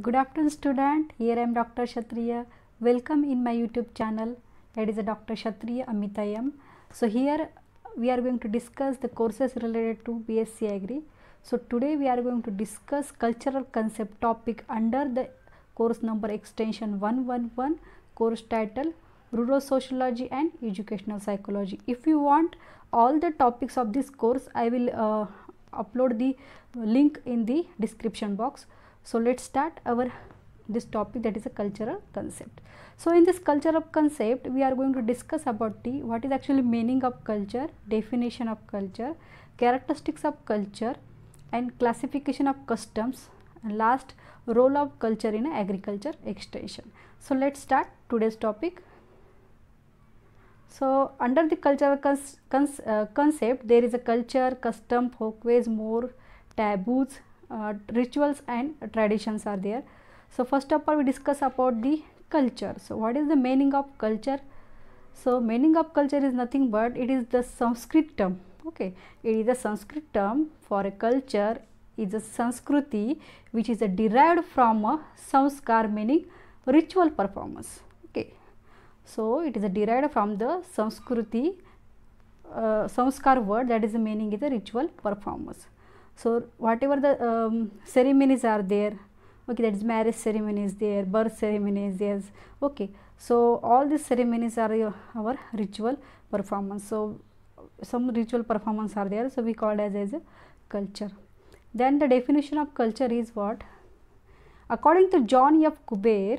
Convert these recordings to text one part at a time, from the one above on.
Good afternoon student, here I am Dr. Kshatriya. Welcome in my YouTube channel that is Dr. Kshatriya Amitayam. So here we are going to discuss the courses related to BSc Agri. So today we are going to discuss cultural concept topic under the course number extension 111 course title rural sociology and educational psychology if you want all the topics of this course i will uh, upload the link in the description box so let's start our this topic that is a cultural concept. So in this cultural concept we are going to discuss about the what is actually meaning of culture, definition of culture, characteristics of culture and classification of customs and last role of culture in agriculture extension. So let's start today's topic. So under the cultural cons, cons, uh, concept there is a culture, custom, folkways, more taboos, uh, rituals and traditions are there. So first of all we discuss about the culture. So what is the meaning of culture? So meaning of culture is nothing but it is the Sanskrit term. Okay, it is a Sanskrit term for a culture is a Sanskriti which is derived from a Sanskar meaning ritual performance. Okay, so it is derived from the Sanskriti uh, Sanskar word that is the meaning is a ritual performance. So whatever the um, ceremonies are there, okay, that is marriage ceremonies there, birth ceremonies there, okay. So all these ceremonies are our ritual performance. So some ritual performance are there, so we call as as a culture. Then the definition of culture is what? According to John F. Kuber,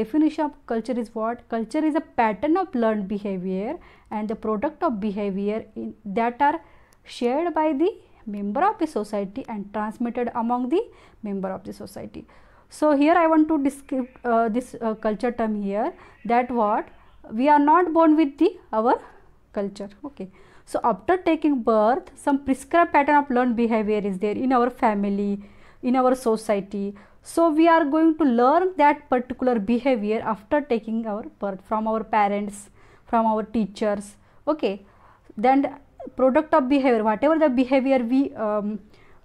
definition of culture is what? Culture is a pattern of learned behavior and the product of behavior in, that are shared by the member of the society and transmitted among the member of the society. So, here I want to describe uh, this uh, culture term here that what we are not born with the our culture. Okay. So, after taking birth some prescribed pattern of learned behavior is there in our family, in our society. So, we are going to learn that particular behavior after taking our birth from our parents, from our teachers. Okay. Then product of behavior whatever the behavior we um,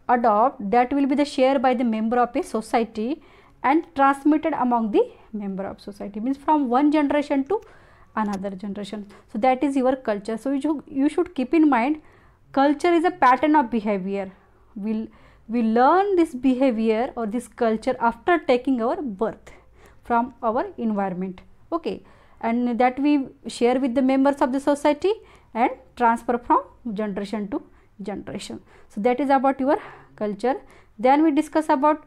adopt that will be the share by the member of a society and transmitted among the member of society means from one generation to another generation so that is your culture so you, you should keep in mind culture is a pattern of behavior we will we learn this behavior or this culture after taking our birth from our environment okay and that we share with the members of the society and transfer from generation to generation. So, that is about your culture. Then we discuss about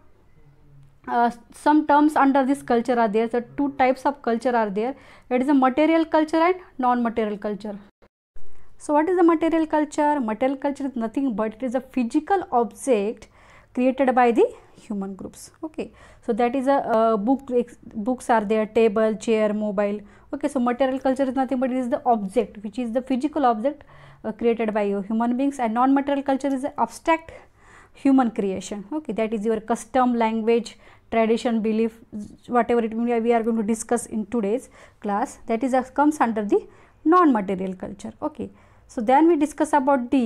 uh, some terms under this culture are there. So, two types of culture are there. It is a material culture and non-material culture. So, what is the material culture? Material culture is nothing but it is a physical object created by the human groups. Okay so that is a uh, book books are there table chair mobile okay so material culture is nothing but it is the object which is the physical object uh, created by your human beings and non material culture is the abstract human creation okay that is your custom language tradition belief whatever it may we are going to discuss in today's class that is comes under the non material culture okay so then we discuss about the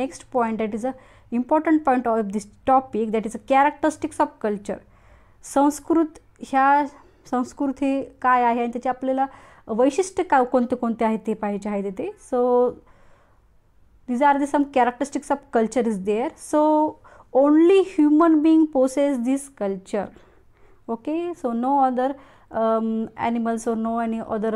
next point that is a important point of this topic that is a characteristics of culture Sanskrit ह्या संस्कृती काय आहे आणि त्याचे आपल्याला वैशिष्ट्य का कोणते कोणते आहेत ते पाहिजे आहे ते so these are the some characteristics of culture is there so only human being possess this culture okay so no other animals or no any other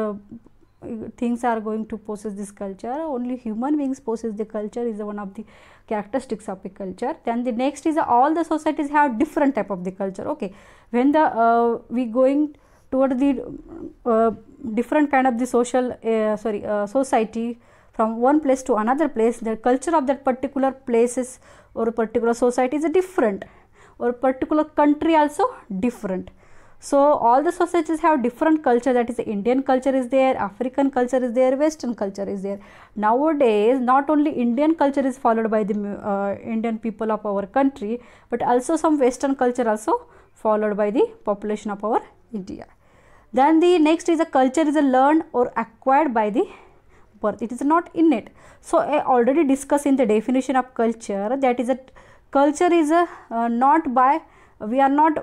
things are going to possess this culture only human beings possess the culture is one of the characteristics of a culture then the next is all the societies have different type of the culture okay when the uh, we going toward the uh, different kind of the social uh, sorry uh, society from one place to another place the culture of that particular places or particular society is different or particular country also different so all the societies have different culture that is Indian culture is there, African culture is there, Western culture is there. Nowadays not only Indian culture is followed by the uh, Indian people of our country but also some Western culture also followed by the population of our India. Then the next is a culture is a learned or acquired by the birth. It is not innate. So I already discussed in the definition of culture that is a culture is a uh, not by we are not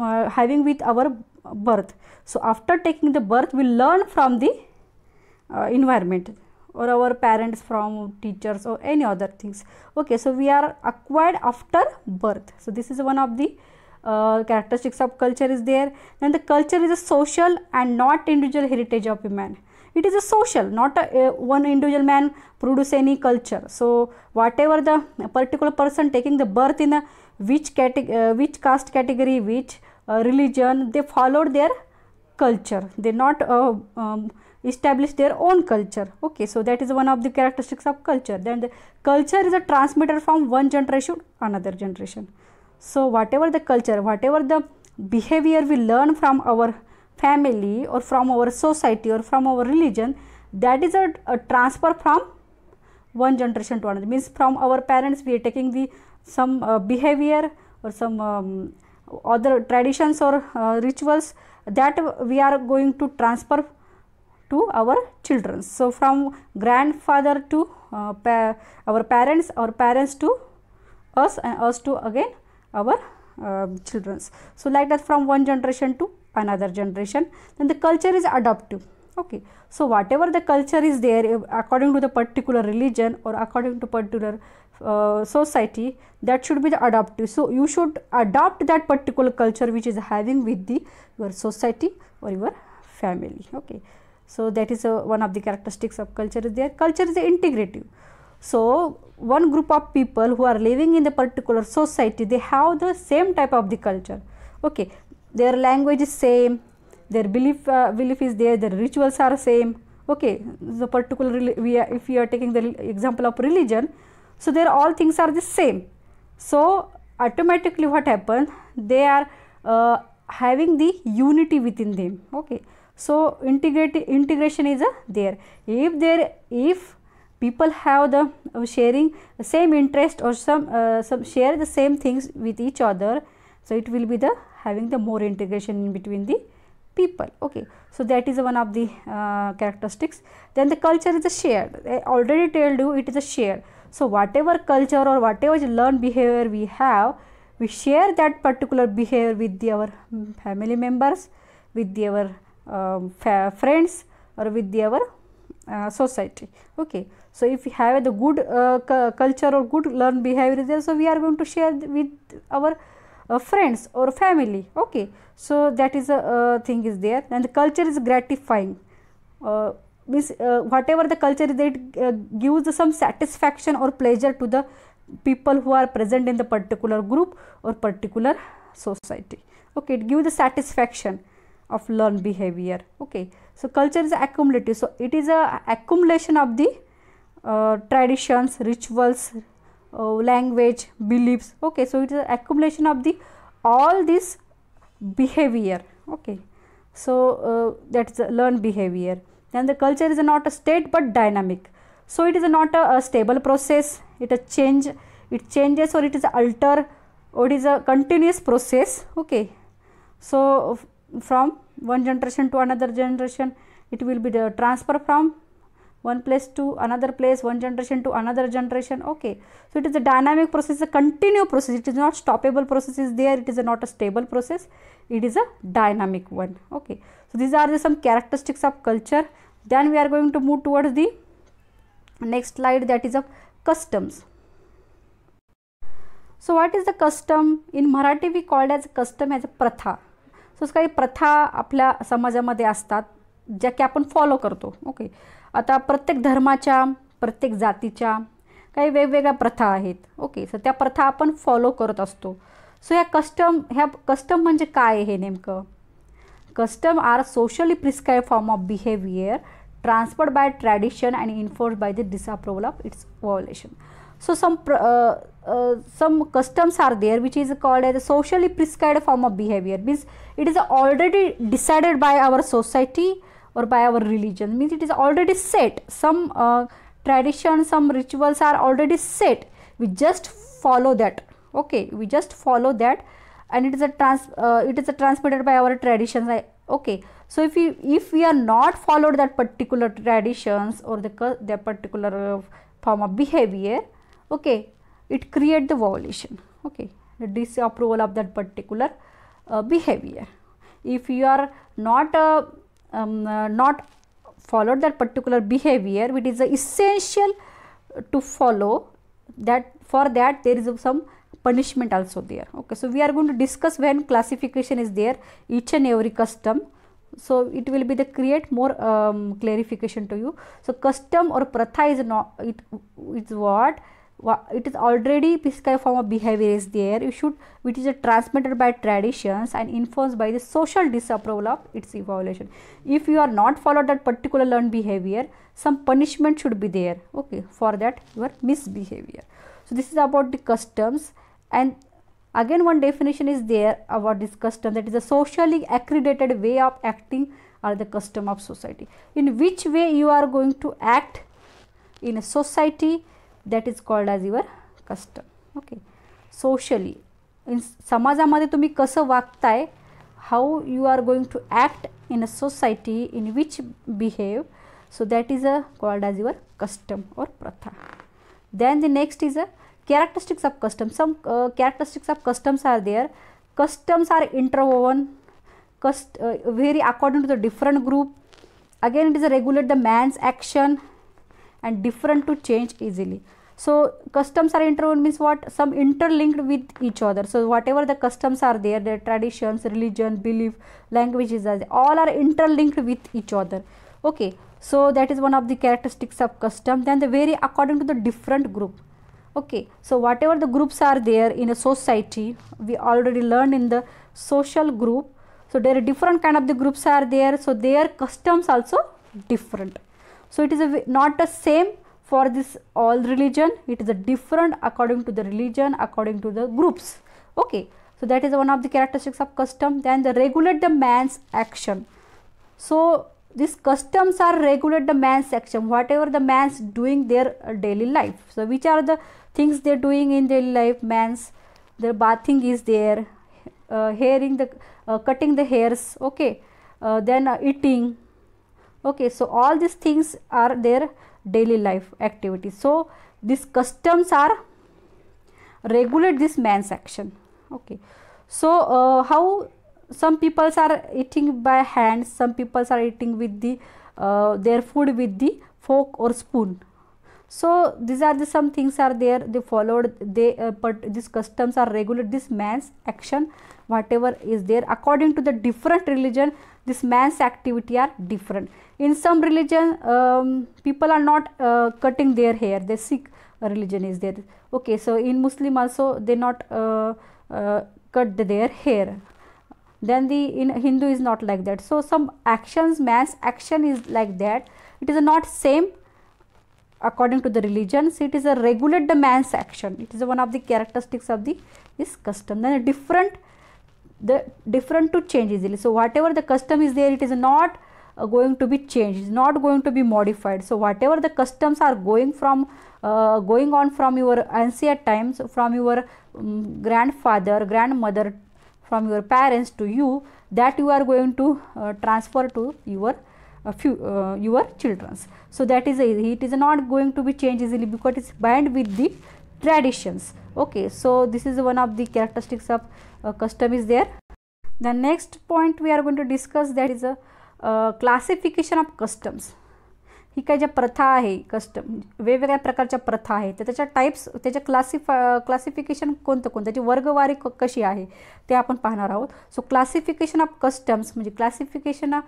uh, having with our birth. So, after taking the birth, we learn from the uh, environment or our parents from teachers or any other things. Okay, so we are acquired after birth. So, this is one of the uh, characteristics of culture is there. Then the culture is a social and not individual heritage of a man. It is a social, not a, one individual man produce any culture. So, whatever the particular person taking the birth in a which, uh, which caste category, which uh, religion, they followed their culture. They not uh, um, establish their own culture. Okay, so that is one of the characteristics of culture. Then the culture is a transmitter from one generation another generation. So whatever the culture, whatever the behavior we learn from our family or from our society or from our religion, that is a, a transfer from one generation to another. Means from our parents we are taking the some uh, behavior or some um, other traditions or uh, rituals that we are going to transfer to our children. So, from grandfather to uh, pa our parents, our parents to us and uh, us to again our uh, children. So, like that from one generation to another generation, then the culture is adaptive. Okay. So, whatever the culture is there according to the particular religion or according to particular uh, society that should be the adaptive so you should adopt that particular culture which is having with the your society or your family okay so that is a, uh, one of the characteristics of culture is there culture is integrative so one group of people who are living in the particular society they have the same type of the culture okay their language is same their belief uh, belief is there their rituals are same okay the particular we if we are taking the example of religion so, there all things are the same. So, automatically what happen? They are uh, having the unity within them. Okay. So, integrate, integration is uh, there. If there, if people have the uh, sharing same interest or some, uh, some share the same things with each other, so it will be the having the more integration in between the people okay so that is one of the uh, characteristics then the culture is a shared i already told you it is a shared so, whatever culture or whatever learned behavior we have, we share that particular behavior with the, our family members, with the, our um, friends or with the, our uh, society. Okay. So, if we have the good uh, culture or good learned behavior there, so we are going to share with our uh, friends or family. Okay. So, that is a uh, thing is there and the culture is gratifying. Uh, means uh, whatever the culture is it uh, gives some satisfaction or pleasure to the people who are present in the particular group or particular society okay it gives the satisfaction of learned behavior okay so culture is accumulative so it is a accumulation of the uh, traditions rituals uh, language beliefs okay so it is accumulation of the all this behavior okay so uh, that's learned behavior then the culture is not a state but dynamic so it is not a, a stable process it a change it changes or it is alter or it is a continuous process okay so from one generation to another generation it will be the transfer from one place to another place one generation to another generation okay so it is a dynamic process a continuous process it is not stoppable process is there it is not a stable process it is a dynamic one okay so these are the some characteristics of culture then we are are to to move towards next slide that is a customs so so is the custom in Marathi we called as a custom as a प्रथा so काही प्रथा आपल्या समाजामध्ये असतात ज्या की आपण follow करतो ओके आता प्रत्येक धर्माच्या प्रत्येक जातीच्या काही वेगवेगळ्या प्रथा आहेत ओके सो त्या प्रथा आपण फॉलो करत असतो सो ह्या कस्टम ह्या कस्टम म्हणजे काय हे नेमकं custom are socially prescribe form of behaviour transferred by tradition and enforced by the disapproval of its violation. So some uh, uh, some customs are there which is called as a socially prescribed form of behavior means it is already decided by our society or by our religion means it is already set some uh, traditions some rituals are already set we just follow that okay we just follow that and it is a trans uh, it is a transmitted by our traditions okay so if we if we are not followed that particular traditions or the their particular uh, form of behavior, okay, it create the violation, okay, the disapproval of that particular uh, behavior. If you are not uh, um, uh, not followed that particular behavior, which is essential to follow that for that there is some punishment also there okay so we are going to discuss when classification is there each and every custom so it will be the create more um, clarification to you so custom or pratha is not it it's what it is already prescribed form of behavior is there you should which is transmitted by traditions and influenced by the social disapproval of its evaluation if you are not followed that particular learned behavior some punishment should be there okay for that your misbehavior so this is about the customs and Again, one definition is there about this custom that is a socially accredited way of acting or the custom of society. In which way you are going to act in a society that is called as your custom. Okay. Socially, in समाजामध्ये तुम्ही kasa वागताय how you are going to act in a society in which behave so that is a called as your custom or pratha then the next is a characteristics of customs some uh, characteristics of customs are there customs are interwoven cust uh, vary according to the different group again it is regulate the man's action and different to change easily so customs are interwoven means what some interlinked with each other so whatever the customs are there their traditions religion belief languages all are interlinked with each other okay so that is one of the characteristics of custom then they vary according to the different group okay so whatever the groups are there in a society we already learned in the social group so there are different kind of the groups are there so their customs also different so it is a, not the same for this all religion it is a different according to the religion according to the groups okay so that is one of the characteristics of custom then the regulate the man's action so these customs are regulate the man's action whatever the man's doing their daily life so which are the things they're doing in their life man's their bathing is there uh, hairing the uh, cutting the hairs okay uh, then uh, eating okay so all these things are their daily life activities so these customs are regulate this man's action okay so uh, how some peoples are eating by hands some peoples are eating with the uh, their food with the fork or spoon so these are the some things are there they followed they uh, but these customs are regulated this man's action whatever is there according to the different religion this man's activity are different in some religion um, people are not uh, cutting their hair they seek uh, religion is there okay so in muslim also they not uh, uh cut their hair then the in hindu is not like that so some actions man's action is like that it is not same according to the religions it is a regular the man's action it is one of the characteristics of the this custom then different the different to change easily so whatever the custom is there it is not uh, going to be changed It is not going to be modified so whatever the customs are going from uh, going on from your ancient times from your um, grandfather grandmother from your parents to you that you are going to uh, transfer to your uh, few, uh, your children's. So that is a, it is not going to be changed easily because it is bound with the traditions. Okay, so this is one of the characteristics of uh, custom is there. The next point we are going to discuss that is a uh, classification of customs. ही काय ज्या प्रथा आहे custom वेगवेगळ्या प्रकारच्या प्रथा आहेत तर त्याच्या टाईप्स त्याच्या क्लासिफा क्लासिफिकेशन कोणतं कोणतं त्याची वर्गवारी कशी आहे ते आपण पाहणार आहोत सो क्लासिफिकेशन ऑफ कस्टम्स म्हणजे क्लासिफिकेशन ऑफ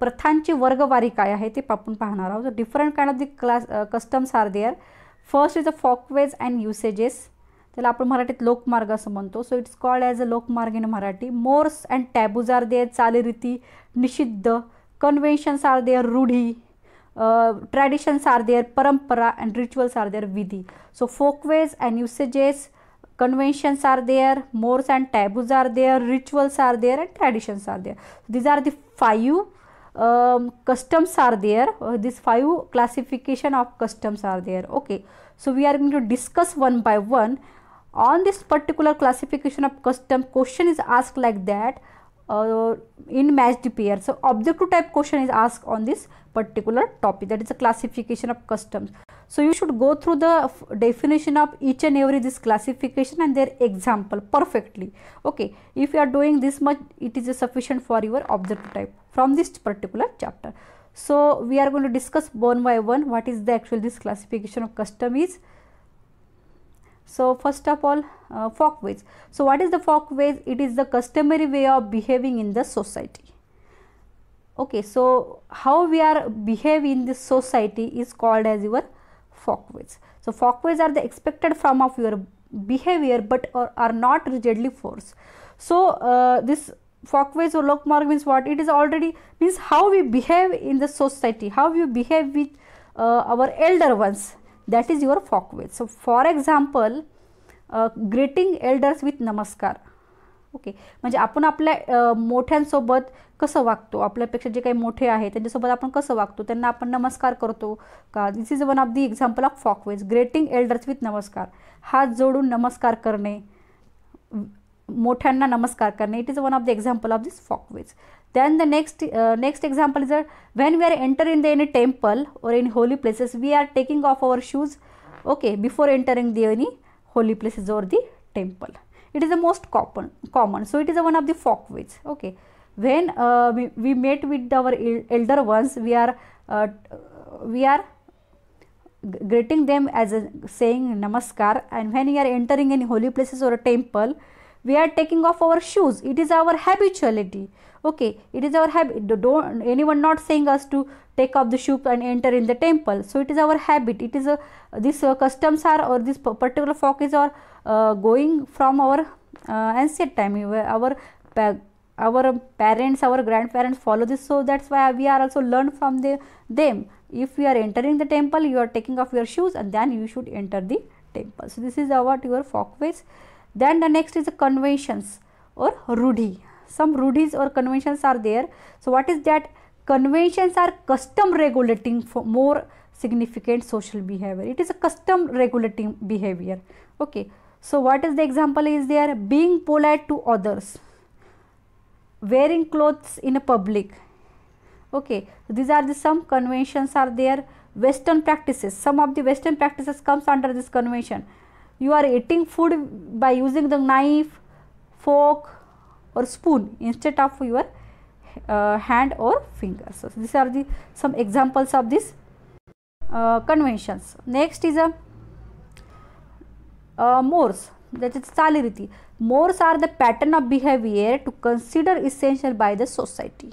प्रथांची वर्गवारी काय आहे ते आपण पाहणार आहोत different kind of the class customs are there first is a folkways and usages त्याला आपण मराठीत लोकमार्ग असं म्हणतो so it's called as a लोकमार्ग in Marathi mores and taboos are there चालीरीती निषिद्ध कन्व्हेन्शन्स आर देअर रूढी ट्रॅडिशन्स आर देअर परंपरा अँड रिच्युअल्स आर देअर विधी so folkways and usages conventions are there mores and taboos are there rituals are there and traditions are there these are the five um, customs are there uh, these five classification of customs are there okay so we are going to discuss one by one on this particular classification of custom question is asked like that uh, in matched pair so objective type question is asked on this particular topic that is the classification of customs so you should go through the definition of each and every this classification and their example perfectly. Okay, if you are doing this much, it is sufficient for your object type from this particular chapter. So we are going to discuss one by one what is the actual this classification of custom is. So first of all, uh, folkways. So what is the folkways? It is the customary way of behaving in the society. Okay, so how we are behave in this society is called as your so, folkways are the expected form of your behavior but are, are not rigidly forced. So, uh, this folkways or Lokmark means what? It is already means how we behave in the society, how we behave with uh, our elder ones that is your folkways. So, for example, uh, greeting elders with namaskar okay म्हणजे आपण आपल्या मोठ्यांसोबत कसं वागतो आपल्यापेक्षा जे काही मोठे आहे त्यांच्यासोबत आपण कसं वागतो त्यांना आपण नमस्कार करतो का this is one of the example of folkways greeting elders with namaskar हात जोडून नमस्कार करणे मोठ्यांना नमस्कार करणे it is one of the example of this folkways then the next next example is when when we are enter in the any temple or holy holy places we are taking off shoes shoes okay before entering the any holy places or the temple it is the most common common so it is one of the folk ways okay when uh, we, we met with our elder ones we are uh, we are greeting them as a, saying namaskar and when we are entering any holy places or a temple we are taking off our shoes it is our habituality okay it is our habit don't anyone not saying us to take off the shoes and enter in the temple so it is our habit it is a this uh, customs are or this particular folk is or uh, going from our uh, ancient time our our parents our grandparents follow this so that's why we are also learned from the, them if you are entering the temple you are taking off your shoes and then you should enter the temple so this is about your folkways then the next is the conventions or rudhi some rudis or conventions are there so what is that conventions are custom regulating for more significant social behavior it is a custom regulating behavior okay so what is the example is there? Being polite to others, wearing clothes in a public. Okay, these are the some conventions are there. Western practices, some of the Western practices comes under this convention. You are eating food by using the knife, fork or spoon instead of your uh, hand or fingers. So, these are the some examples of these uh, conventions. Next is a uh, mores that is Chaliriti. Mores are the pattern of behavior to consider essential by the society.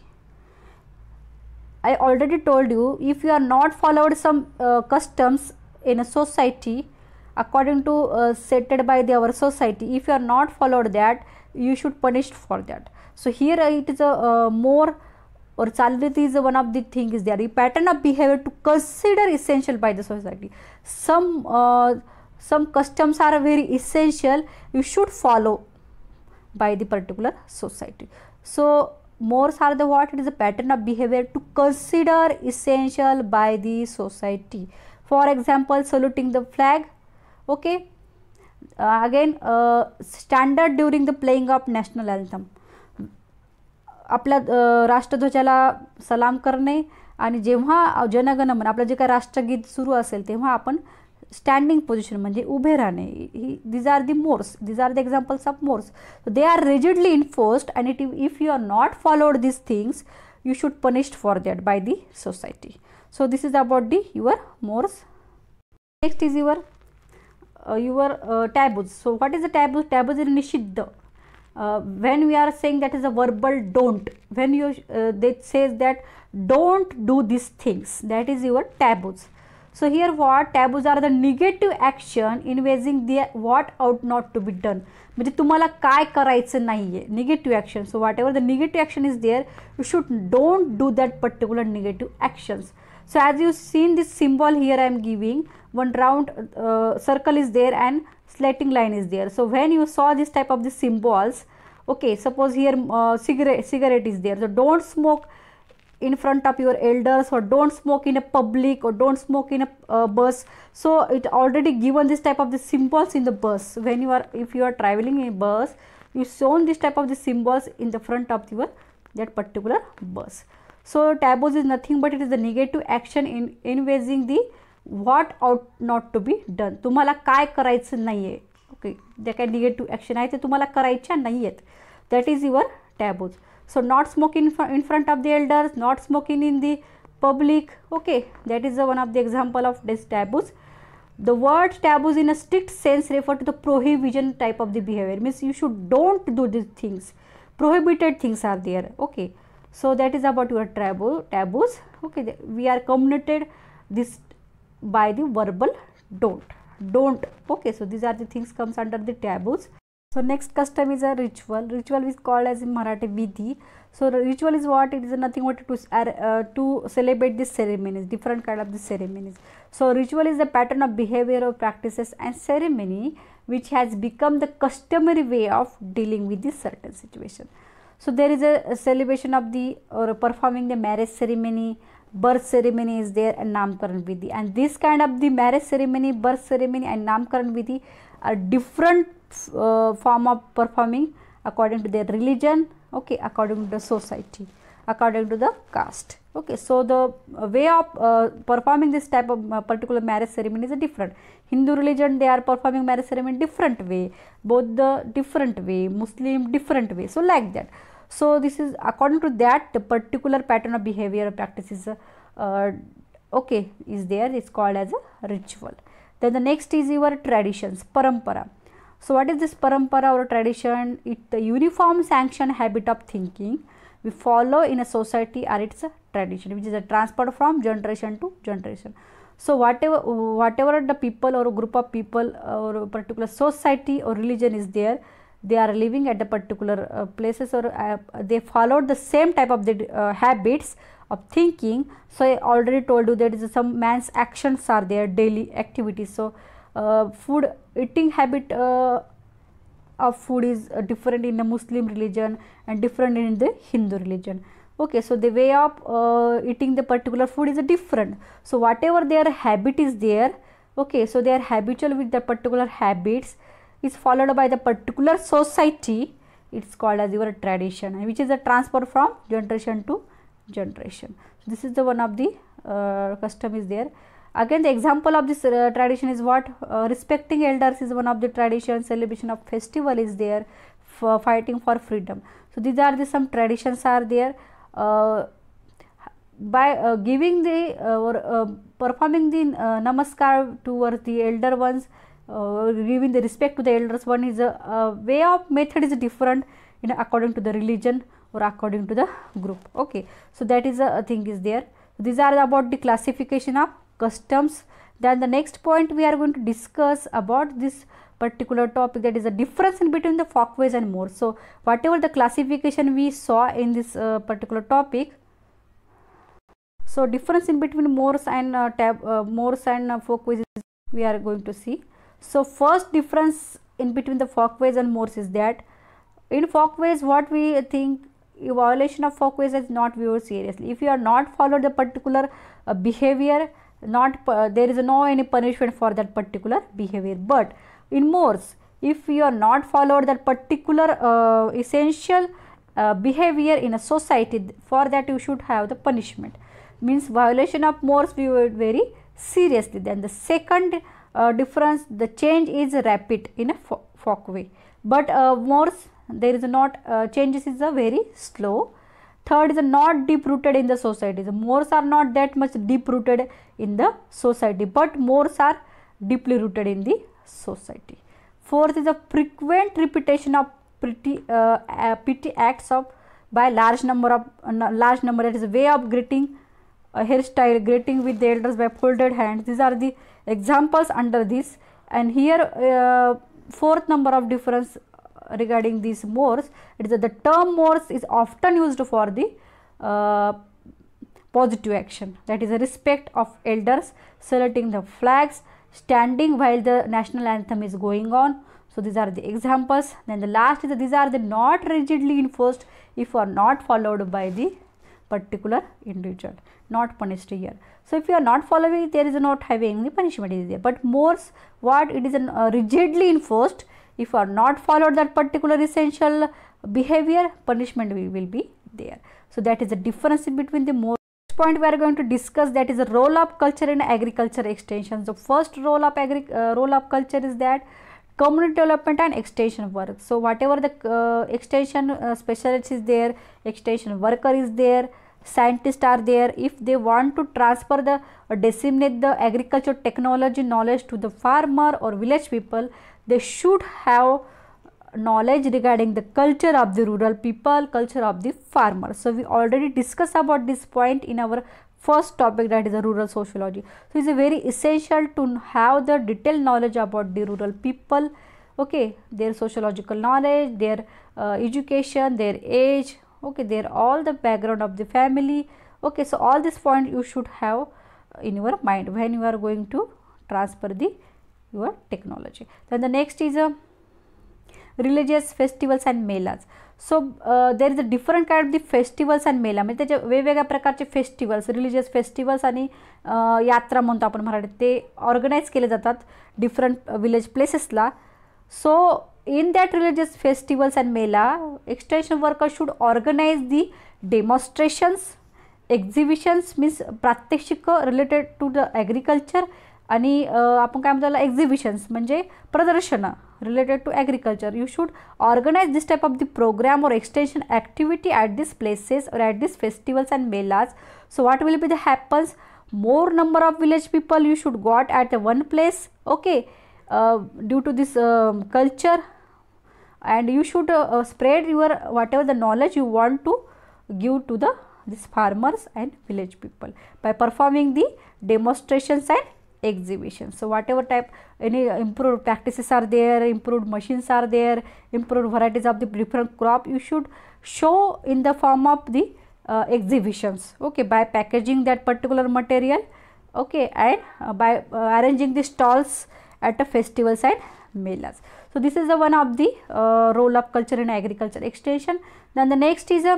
I already told you if you are not followed some uh, customs in a society according to uh, stated by the, our society if you are not followed that you should punished for that. So here it is a uh, more or Chaliriti is one of the things there a pattern of behavior to consider essential by the society. Some some customs are very essential you should follow by the particular society so mores are the what is a pattern of behaviour to consider essential by the society for example saluting the flag okay again standard during the playing of national anthem आपल्या राष्ट्रध्वजाला सलाम करणे आणि जेव्हा जनगणमन आपलं जे काही राष्ट्रगीत सुरू असेल तेव्हा आपण standing position म्हणजे उभे राहणे ही these are the mores these are the examples they are rigidly enforced, and if you are not followed these things, you should be punished for that by the society so this is about the your mores next is your uh, your uh, taboos so what is the taboo taboos are nishiddha uh, when we are saying that is a verbal don't when you they says that don't do these things that is your taboos so here what taboos are the negative action, in waging they what ought not to be done. म्हणजे तुम्हाला काय करायचं नाही आहे negative action so whatever the negative action is there you should don't do that particular negative actions so as you seen this symbol here i am giving one round uh, circle is there and slating line is there so when you saw this type of the symbols okay suppose here uh, cigarette is there so don't smoke in front of your elders or don't smoke in a public or don't smoke in a uh, bus so it already given this type of the symbols in the bus when you are if you are traveling in bus you shown this type of the symbols in the front of your that particular bus so taboos is nothing but it is the negative action in invading the what out not to be done tumhala kay करायचं नाही आहे okay ज्या काही negative action आहे ते तुम्हाला करायच्या नाही आहेत that is your taboos So, not smoking in, front of the elders, not smoking in the public, okay, that is the one of the example of these taboos. The word taboos in a strict sense refer to the prohibition type of the behavior, means you should don't do these things, prohibited things are there, okay. So, that is about your taboo, taboos, okay, we are communicated this by the verbal don't, don't, okay. So, these are the things comes under the taboos. So next custom is a ritual. Ritual is called as in Marathi vidhi. So ritual is what? It is nothing but to, uh, to celebrate this ceremonies, different kind of the ceremonies. So ritual is the pattern of behavior or practices and ceremony which has become the customary way of dealing with this certain situation. So there is a, a celebration of the or performing the marriage ceremony, birth ceremony is there and namkaran vidhi and this kind of the marriage ceremony birth ceremony and namkaran vidhi are different uh, form of performing according to their religion okay according to the society according to the caste okay so the way of uh, performing this type of uh, particular marriage ceremony is different hindu religion they are performing marriage ceremony different way both the different way muslim different way so like that so this is according to that the particular pattern of behavior practices, uh, okay is there it's called as a ritual then the next is your traditions parampara so, what is this parampara or tradition? It the uniform sanction habit of thinking we follow in a society or its a tradition, which is a transfer from generation to generation. So, whatever whatever the people or group of people or a particular society or religion is there, they are living at the particular uh, places or uh, they followed the same type of the uh, habits of thinking. So, I already told you that is some man's actions are there daily activities. So, uh, food eating habit uh, of food is uh, different in the Muslim religion and different in the Hindu religion okay so the way of uh, eating the particular food is different so whatever their habit is there okay so they are habitual with the particular habits is followed by the particular society it's called as your tradition which is a transfer from generation to generation so this is the one of the uh, custom is there again the example of this uh, tradition is what uh, respecting elders is one of the tradition celebration of festival is there for fighting for freedom so these are the some traditions are there uh, by uh, giving the uh, or uh, performing the namaskar towards the elder ones giving the respect to the elders one is a, way of method is different you know, according to the religion or according to the group okay so that is a, a thing is there these are about the classification of customs then the next point we are going to discuss about this particular topic that is the difference in between the folkways and more so whatever the classification we saw in this uh, particular topic so difference in between moors and uh, tab, uh, and uh, we are going to see so first difference in between the folkways and moors is that in folkways what we think violation of folkways is not viewed seriously if you are not followed the particular uh, behavior not there is no any punishment for that particular behavior but in Morse if you are not followed that particular uh, essential uh, behavior in a society for that you should have the punishment means violation of Morse we would very seriously then the second uh, difference the change is rapid in a fo way but uh, Morse there is not uh, changes is a very slow third is not deep rooted in the society the moors are not that much deep rooted in the society but moors are deeply rooted in the society fourth is a frequent repetition of petty, uh, uh, acts of by large number of uh, large number that is a way of greeting a hairstyle greeting with the elders by folded hands these are the examples under this and here uh, fourth number of difference regarding these mores, it is the term mores is often used for the uh, positive action that is a respect of elders, saluting the flags, standing while the national anthem is going on. So these are the examples. Then the last is these are the not rigidly enforced if are not followed by the particular individual, not punished here. So if you are not following, there is not having any punishment is there. But more what it is an, uh, rigidly enforced if you are not followed that particular essential behavior, punishment will be there. So that is the difference between the most point we are going to discuss that is the role of culture in agriculture extension. The first role of agri uh, role of culture is that community development and extension work. So whatever the uh, extension uh, specialist is there, extension worker is there, scientists are there. If they want to transfer the uh, disseminate the agriculture technology knowledge to the farmer or village people, they should have knowledge regarding the culture of the rural people, culture of the farmer. So, we already discussed about this point in our first topic that is the rural sociology. So, it is very essential to have the detailed knowledge about the rural people, okay, their sociological knowledge, their uh, education, their age, okay, their all the background of the family, okay. So, all this point you should have in your mind when you are going to transfer the your technology तर next is a a festivals and and so there is a different kind of the festivals and mela म्हणजे त्याच्या वेगवेगळ्या प्रकारचे festivals religious festivals आणि uh, यात्रा म्हणतो आपण मराठीत ते ऑर्गनाईज केले जातात डिफरंट विलेज प्लेसेसला so in that religious festivals and mela extension worker should organise the demonstrations exhibitions means प्रात्यक्षिक रिलेटेड टू द ॲग्रिकल्चर आणि आपण काय म्हणतो त्याला एक्झिबिशन्स म्हणजे प्रदर्शनं related to agriculture you should organise this type of the programme और extension activity at this places और at this festivals and melas so what will be the happens more number of village people you should got at a one place okay due to this culture and you should spread your whatever the knowledge you want to give to the this farmers and village people by performing the demonstrations and exhibition. So, whatever type any improved practices are there, improved machines are there, improved varieties of the different crop you should show in the form of the uh, exhibitions okay by packaging that particular material okay and uh, by uh, arranging the stalls at a festival side, melas. So, this is the one of the uh, role of culture and agriculture extension. Then the next is uh,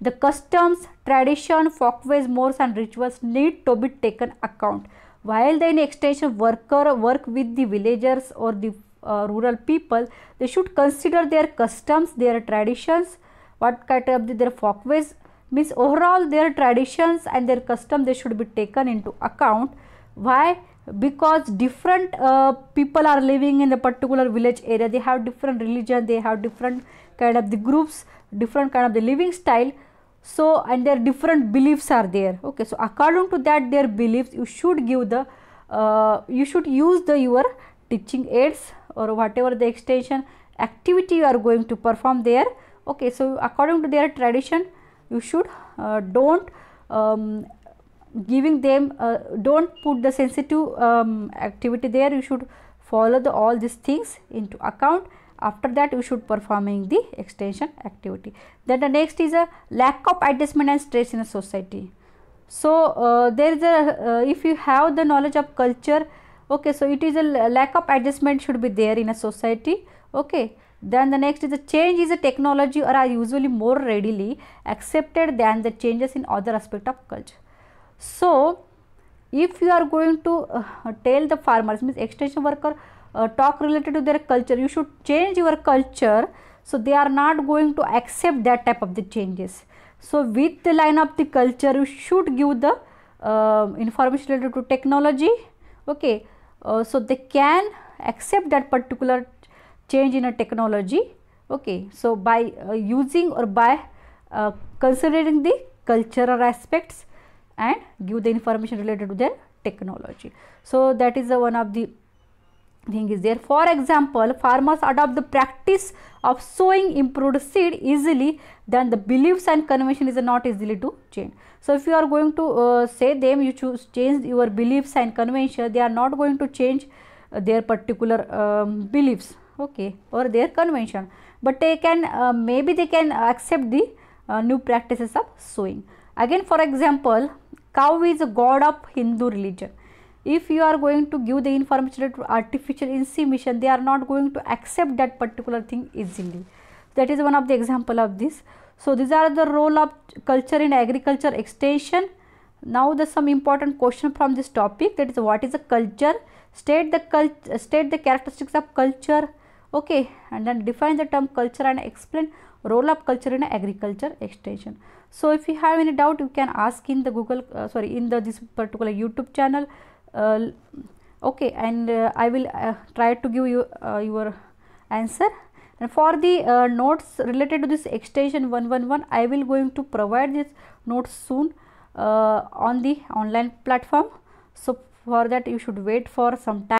the customs, tradition, folkways, mores and rituals need to be taken account. While the extension worker work with the villagers or the uh, rural people, they should consider their customs, their traditions, what kind of their folkways means overall their traditions and their custom they should be taken into account. Why? Because different uh, people are living in a particular village area, they have different religion, they have different kind of the groups, different kind of the living style so and their different beliefs are there okay so according to that their beliefs you should give the uh, you should use the your teaching aids or whatever the extension activity you are going to perform there okay so according to their tradition you should uh, don't um, giving them uh, don't put the sensitive um, activity there you should follow the all these things into account after that you should performing the extension activity then the next is a lack of adjustment and stress in a society so uh, there is a uh, if you have the knowledge of culture okay so it is a lack of adjustment should be there in a society okay then the next is the change is a technology or are usually more readily accepted than the changes in other aspect of culture so if you are going to uh, tell the farmers means extension worker uh, talk related to their culture you should change your culture so they are not going to accept that type of the changes so with the line of the culture you should give the uh, information related to technology okay uh, so they can accept that particular change in a technology okay so by uh, using or by uh, considering the cultural aspects and give the information related to their technology so that is the one of the thing is there. For example, farmers adopt the practice of sowing improved seed easily then the beliefs and convention is not easily to change. So, if you are going to uh, say them you choose change your beliefs and convention they are not going to change uh, their particular um, beliefs okay or their convention, but they can uh, maybe they can accept the uh, new practices of sowing. Again for example, cow is a god of Hindu religion if you are going to give the information to artificial insemination they are not going to accept that particular thing easily that is one of the example of this so these are the role of culture in agriculture extension now the some important question from this topic that is what is a culture state the culture state the characteristics of culture okay and then define the term culture and explain role of culture in agriculture extension so if you have any doubt you can ask in the google uh, sorry in the this particular youtube channel uh, okay and uh, I will uh, try to give you your answer and for the notes related to this extension 111 I will going to provide this notes soon on the online platform so for that you should wait for some time